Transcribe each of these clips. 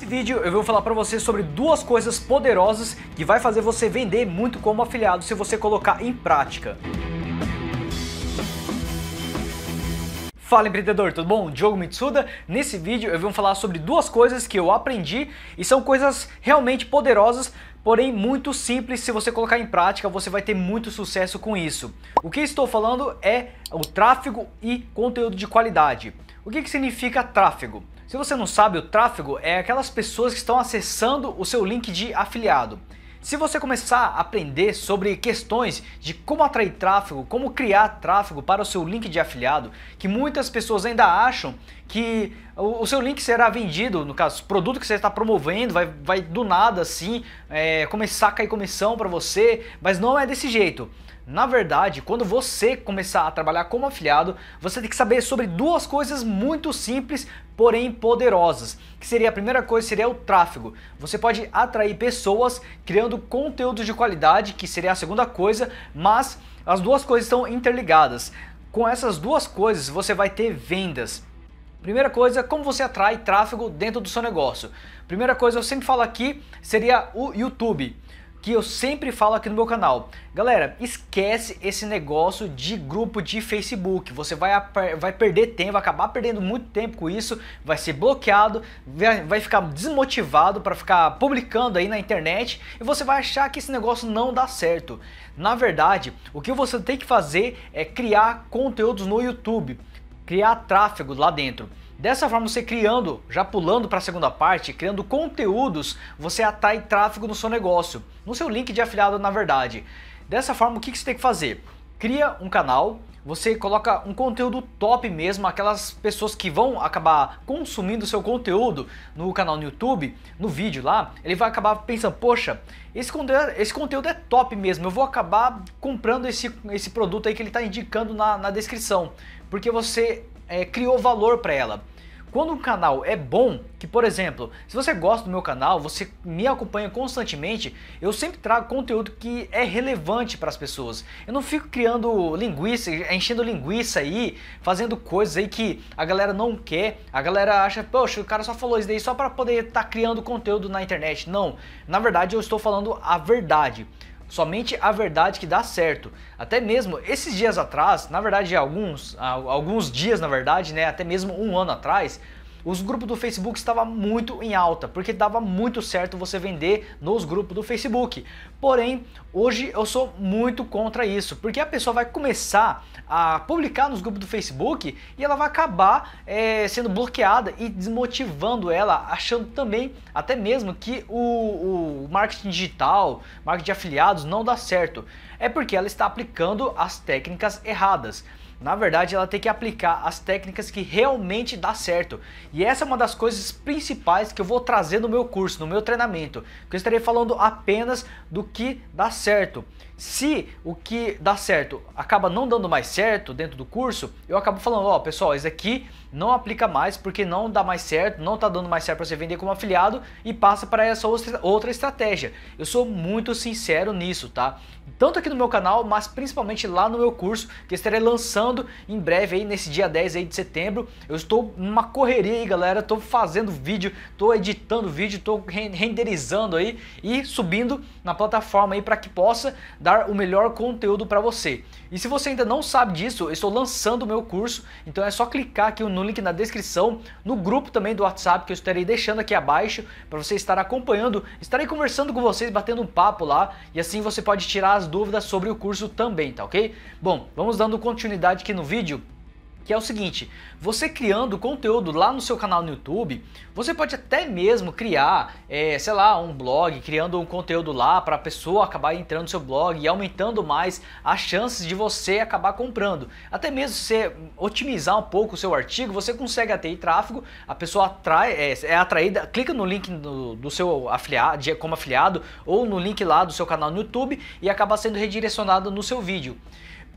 Nesse vídeo eu vou falar para você sobre duas coisas poderosas que vai fazer você vender muito como afiliado se você colocar em prática. Fala empreendedor, tudo bom? Diogo Mitsuda. Nesse vídeo eu vou falar sobre duas coisas que eu aprendi e são coisas realmente poderosas, porém muito simples. Se você colocar em prática, você vai ter muito sucesso com isso. O que estou falando é o tráfego e conteúdo de qualidade. O que, que significa tráfego? Se você não sabe, o tráfego é aquelas pessoas que estão acessando o seu link de afiliado. Se você começar a aprender sobre questões de como atrair tráfego, como criar tráfego para o seu link de afiliado, que muitas pessoas ainda acham que o, seu link será vendido, no caso, o produto que você está promovendo vai, vai do nada assim é, começar a cair comissão para você, mas não é desse jeito. Na verdade, quando você começar a trabalhar como afiliado, você tem que saber sobre duas coisas muito simples, porém poderosas. Que seria a primeira coisa seria o tráfego. Você pode atrair pessoas criando conteúdo de qualidade, que seria a segunda coisa, mas as duas coisas estão interligadas. Com essas duas coisas, você vai ter vendas. Primeira coisa, como você atrai tráfego dentro do seu negócio? Primeira coisa, eu sempre falo aqui, seria o YouTube, que eu sempre falo aqui no meu canal. Galera, esquece esse negócio de grupo de Facebook. Você vai, vai perder tempo, vai acabar perdendo muito tempo com isso, vai ser bloqueado, vai, vai ficar desmotivado para ficar publicando aí na internet e você vai achar que esse negócio não dá certo. Na verdade, o que você tem que fazer é criar conteúdos no YouTube criar tráfego lá dentro. Dessa forma, você criando, já pulando para a segunda parte, criando conteúdos, você atrai tráfego no seu negócio, no seu link de afiliado, na verdade. Dessa forma, o que você tem que fazer? Cria um canal, você coloca um conteúdo top mesmo, aquelas pessoas que vão acabar consumindo seu conteúdo no canal no YouTube, no vídeo lá, ele vai acabar pensando, poxa, esse conteúdo, esse conteúdo é top mesmo, eu vou acabar comprando esse, esse produto aí que ele está indicando na, na descrição, porque você é, criou valor para ela quando o canal é bom, que por exemplo, se você gosta do meu canal, você me acompanha constantemente, eu sempre trago conteúdo que é relevante para as pessoas. Eu não fico criando linguiça, enchendo linguiça aí, fazendo coisas aí que a galera não quer, a galera acha, poxa, o cara só falou isso daí só para poder estar tá criando conteúdo na internet. Não, na verdade eu estou falando a verdade. Somente a verdade que dá certo. Até mesmo esses dias atrás, na verdade alguns, alguns dias na verdade, né, até mesmo um ano atrás, os grupos do Facebook estavam muito em alta, porque dava muito certo você vender nos grupos do Facebook. Porém, hoje eu sou muito contra isso, porque a pessoa vai começar a publicar nos grupos do Facebook e ela vai acabar é, sendo bloqueada e desmotivando ela, achando também, até mesmo, que o, o marketing digital, marketing de afiliados não dá certo. É porque ela está aplicando as técnicas erradas. Na verdade, ela tem que aplicar as técnicas que realmente dá certo. E essa é uma das coisas principais que eu vou trazer no meu curso, no meu treinamento. Que eu estarei falando apenas do que dá certo. Se o que dá certo acaba não dando mais certo dentro do curso, eu acabo falando, ó, oh, pessoal, isso aqui não aplica mais porque não dá mais certo, não tá dando mais certo para você vender como afiliado e passa para essa outra estratégia. Eu sou muito sincero nisso, tá? Tanto aqui no meu canal, mas principalmente lá no meu curso, que eu estarei lançando lançando em breve aí nesse dia 10 aí de setembro. Eu estou numa correria aí, galera, estou fazendo vídeo, estou editando vídeo, estou renderizando aí e subindo na plataforma aí para que possa dar o melhor conteúdo para você. E se você ainda não sabe disso, eu estou lançando o meu curso, então é só clicar aqui no link na descrição, no grupo também do WhatsApp que eu estarei deixando aqui abaixo para você estar acompanhando, estarei conversando com vocês, batendo um papo lá e assim você pode tirar as dúvidas sobre o curso também, tá ok? Bom, vamos dando continuidade curiosidade aqui no vídeo, que é o seguinte: você criando conteúdo lá no seu canal no YouTube, você pode até mesmo criar, é, sei lá, um blog, criando um conteúdo lá para a pessoa acabar entrando no seu blog e aumentando mais as chances de você acabar comprando. Até mesmo você otimizar um pouco o seu artigo, você consegue atrair tráfego, a pessoa atrai, é, é atraída, clica no link do, do seu afiliado, como afiliado, ou no link lá do seu canal no YouTube e acaba sendo redirecionado no seu vídeo.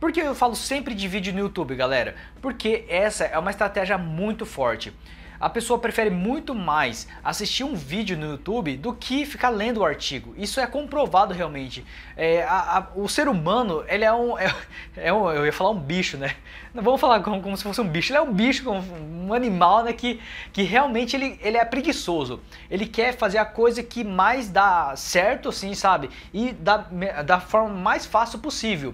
Por que eu falo sempre de vídeo no YouTube, galera? Porque essa é uma estratégia muito forte. A pessoa prefere muito mais assistir um vídeo no YouTube do que ficar lendo o artigo. Isso é comprovado realmente. É, a, a, o ser humano, ele é um, é, é um, Eu ia falar um bicho, né? Não vamos falar como, como, se fosse um bicho. Ele é um bicho, um animal, né? Que, que realmente ele, ele é preguiçoso. Ele quer fazer a coisa que mais dá certo, sim, sabe? E da, da forma mais fácil possível.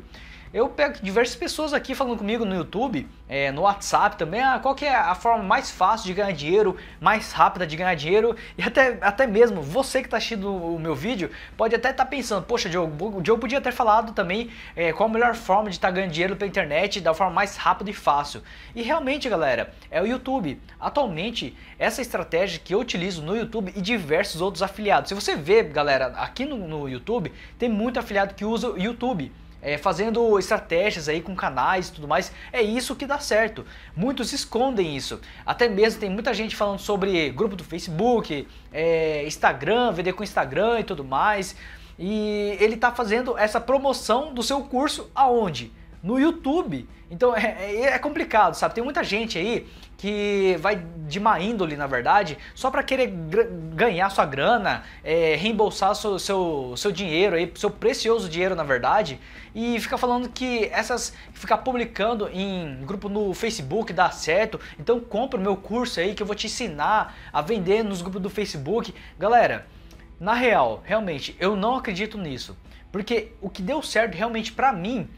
Eu pego diversas pessoas aqui falando comigo no YouTube, é, no WhatsApp também, ah, qual que é a forma mais fácil de ganhar dinheiro, mais rápida de ganhar dinheiro, e até, até mesmo você que está assistindo o meu vídeo pode até estar tá pensando, poxa, Diogo, o Diogo podia ter falado também é, qual a melhor forma de estar tá ganhando dinheiro pela internet da forma mais rápida e fácil. E realmente, galera, é o YouTube. Atualmente, essa estratégia que eu utilizo no YouTube e diversos outros afiliados. Se você vê, galera, aqui no, no YouTube, tem muito afiliado que usa o YouTube é, fazendo estratégias aí com canais e tudo mais. É isso que dá certo. Muitos escondem isso. Até mesmo tem muita gente falando sobre grupo do Facebook, é, Instagram, vender com Instagram e tudo mais. E ele está fazendo essa promoção do seu curso aonde? No YouTube. Então é, é, é complicado, sabe? Tem muita gente aí que vai de má índole, na verdade, só para querer ganhar sua grana, é, reembolsar seu, seu, seu dinheiro, aí, seu precioso dinheiro, na verdade, e fica falando que essas. ficar publicando em grupo no Facebook dá certo, então compra o meu curso aí que eu vou te ensinar a vender nos grupos do Facebook. Galera, na real, realmente, eu não acredito nisso, porque o que deu certo realmente para mim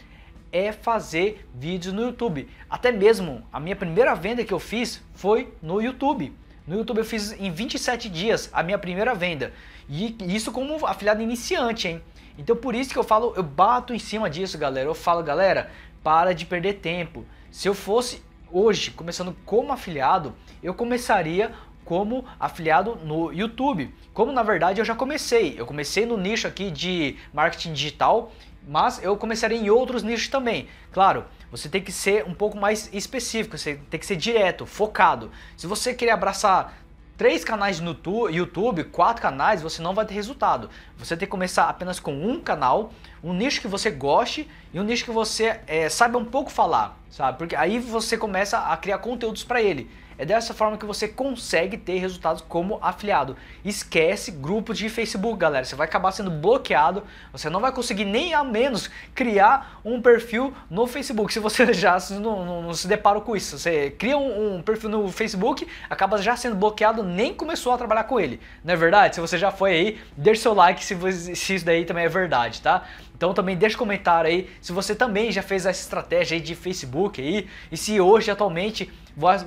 é fazer vídeos no YouTube. Até mesmo a minha primeira venda que eu fiz foi no YouTube. No YouTube eu fiz em 27 dias a minha primeira venda. E isso como afiliado iniciante, hein? Então por isso que eu falo, eu bato em cima disso, galera. Eu falo, galera, para de perder tempo. Se eu fosse hoje começando como afiliado, eu começaria como afiliado no YouTube. Como na verdade eu já comecei. Eu comecei no nicho aqui de marketing digital mas eu começaria em outros nichos também. Claro, você tem que ser um pouco mais específico, você tem que ser direto, focado. Se você querer abraçar três canais no YouTube, quatro canais, você não vai ter resultado. Você tem que começar apenas com um canal, um nicho que você goste e um nicho que você é, saiba um pouco falar, sabe? Porque aí você começa a criar conteúdos para ele. É dessa forma que você consegue ter resultados como afiliado. Esquece grupo de Facebook, galera. Você vai acabar sendo bloqueado. Você não vai conseguir nem a menos criar um perfil no Facebook. Se você já não, não, não se depara com isso, você cria um, um, perfil no Facebook, acaba já sendo bloqueado, nem começou a trabalhar com ele. Não é verdade? Se você já foi aí, deixa seu like se, se isso daí também é verdade, tá? Então também deixa um comentário aí se você também já fez essa estratégia aí de Facebook aí e se hoje atualmente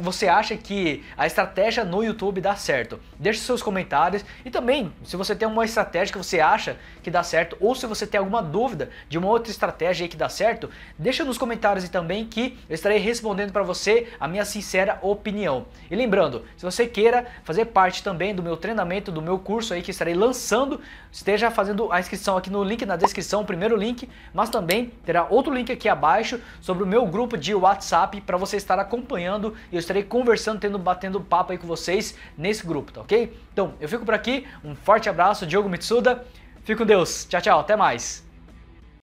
você acha que a estratégia no YouTube dá certo? Deixe seus comentários e também se você tem uma estratégia que você acha que dá certo ou se você tem alguma dúvida de uma outra estratégia que dá certo, deixa nos comentários e também que eu estarei respondendo para você a minha sincera opinião. E lembrando, se você queira fazer parte também do meu treinamento, do meu curso aí que estarei lançando esteja fazendo a inscrição aqui no link na descrição, o primeiro link, mas também terá outro link aqui abaixo sobre o meu grupo de WhatsApp para você estar acompanhando e eu estarei conversando, tendo, batendo papo aí com vocês nesse grupo, tá ok? Então, eu fico por aqui, um forte abraço, Diogo Mitsuda, fico com Deus, tchau, tchau, até mais!